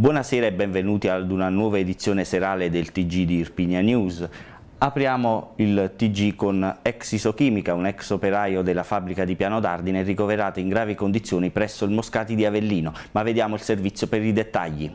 Buonasera e benvenuti ad una nuova edizione serale del TG di Irpinia News. Apriamo il TG con ex isochimica, un ex operaio della fabbrica di Piano d'Ardine ricoverato in gravi condizioni presso il Moscati di Avellino, ma vediamo il servizio per i dettagli.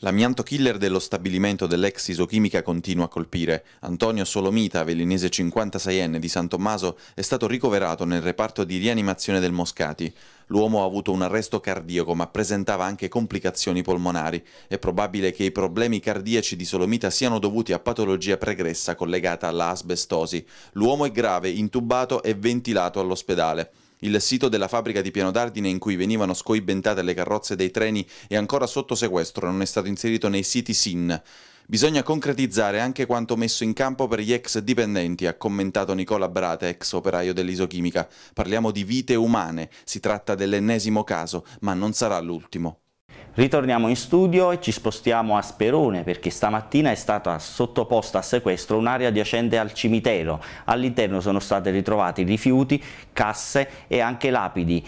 L'amianto killer dello stabilimento dell'ex isochimica continua a colpire. Antonio Solomita, velinese 56enne di San Tommaso, è stato ricoverato nel reparto di rianimazione del Moscati. L'uomo ha avuto un arresto cardiaco ma presentava anche complicazioni polmonari. È probabile che i problemi cardiaci di Solomita siano dovuti a patologia pregressa collegata alla asbestosi. L'uomo è grave, intubato e ventilato all'ospedale. Il sito della fabbrica di Piano d'Ardine in cui venivano scoibentate le carrozze dei treni è ancora sotto sequestro, non è stato inserito nei siti SIN. Bisogna concretizzare anche quanto messo in campo per gli ex dipendenti, ha commentato Nicola Brate, ex operaio dell'isochimica. Parliamo di vite umane, si tratta dell'ennesimo caso, ma non sarà l'ultimo. Ritorniamo in studio e ci spostiamo a Sperone perché stamattina è stata sottoposta a sequestro un'area adiacente al cimitero. All'interno sono stati ritrovati rifiuti, casse e anche lapidi.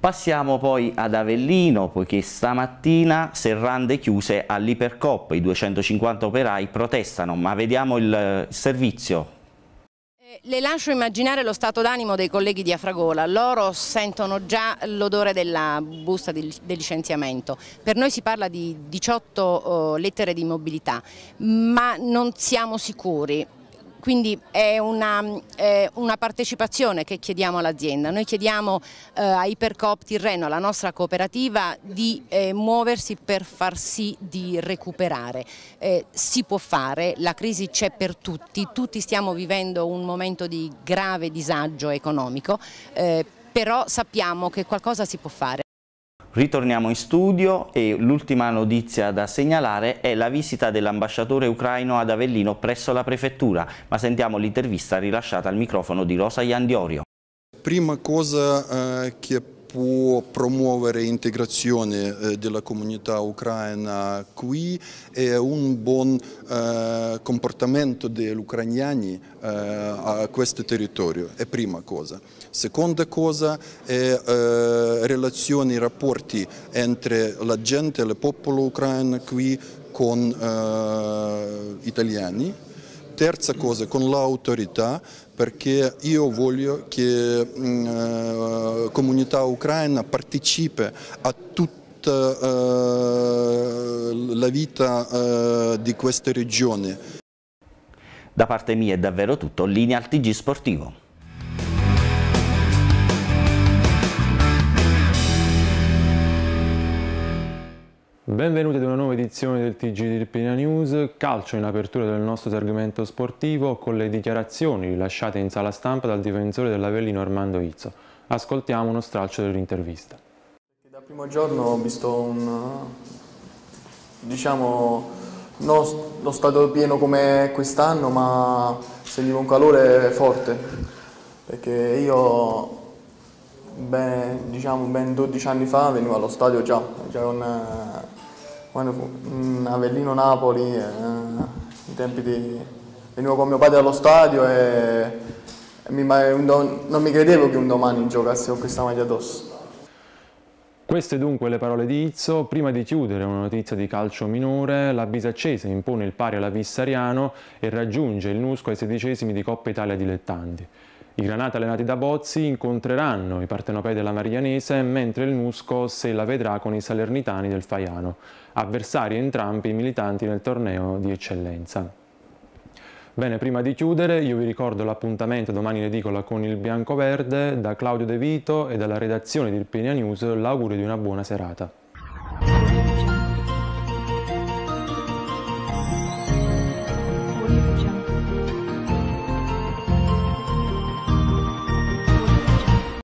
Passiamo poi ad Avellino, poiché stamattina serrande chiuse all'Ipercop, i 250 operai protestano, ma vediamo il eh, servizio eh, le lascio immaginare lo stato d'animo dei colleghi di Afragola, loro sentono già l'odore della busta di, del licenziamento, per noi si parla di 18 oh, lettere di mobilità, ma non siamo sicuri, quindi è una, è una partecipazione che chiediamo all'azienda. Noi chiediamo eh, a Ipercoop Tirreno, alla nostra cooperativa, di eh, muoversi per far sì di recuperare. Eh, si può fare, la crisi c'è per tutti, tutti stiamo vivendo un momento di grave disagio economico, eh, però sappiamo che qualcosa si può fare. Ritorniamo in studio e l'ultima notizia da segnalare è la visita dell'ambasciatore ucraino ad Avellino presso la prefettura, ma sentiamo l'intervista rilasciata al microfono di Rosa Iandiorio. Prima cosa eh, che può promuovere l'integrazione della comunità ucraina qui e un buon comportamento degli ucrainiani a questo territorio, è prima cosa. Seconda cosa è relazioni, rapporti tra la gente, il popolo ucraino qui con gli eh, italiani Terza cosa, con l'autorità, perché io voglio che la mm, eh, comunità ucraina partecipi a tutta eh, la vita eh, di queste regioni. Da parte mia è davvero tutto, linea al TG Sportivo. Benvenuti ad una nuova edizione del TG di Irpina News, calcio in apertura del nostro segmento sportivo con le dichiarazioni rilasciate in sala stampa dal difensore dell'Avellino Armando Izzo. Ascoltiamo uno stralcio dell'intervista. Dal primo giorno ho visto un, diciamo, non lo stato pieno come quest'anno, ma sentivo un calore forte, perché io ben, diciamo, ben 12 anni fa venivo allo stadio già, già con, eh, quando fu, mm, Avellino-Napoli, eh, i tempi di... venivo con mio padre allo stadio e, e mi, don, non mi credevo che un domani giocassi con questa maglia addosso. Queste dunque le parole di Izzo. Prima di chiudere una notizia di calcio minore, la Bisaccese impone il pari alla Vissariano e raggiunge il Nusco ai sedicesimi di Coppa Italia Dilettanti. I Granata allenati da Bozzi incontreranno i partenopei della Marianese, mentre il Musco se la vedrà con i salernitani del Faiano, avversari entrambi militanti nel torneo di eccellenza. Bene, prima di chiudere io vi ricordo l'appuntamento domani in edicola con il Bianco Verde, da Claudio De Vito e dalla redazione di Irpinia News l'augurio di una buona serata.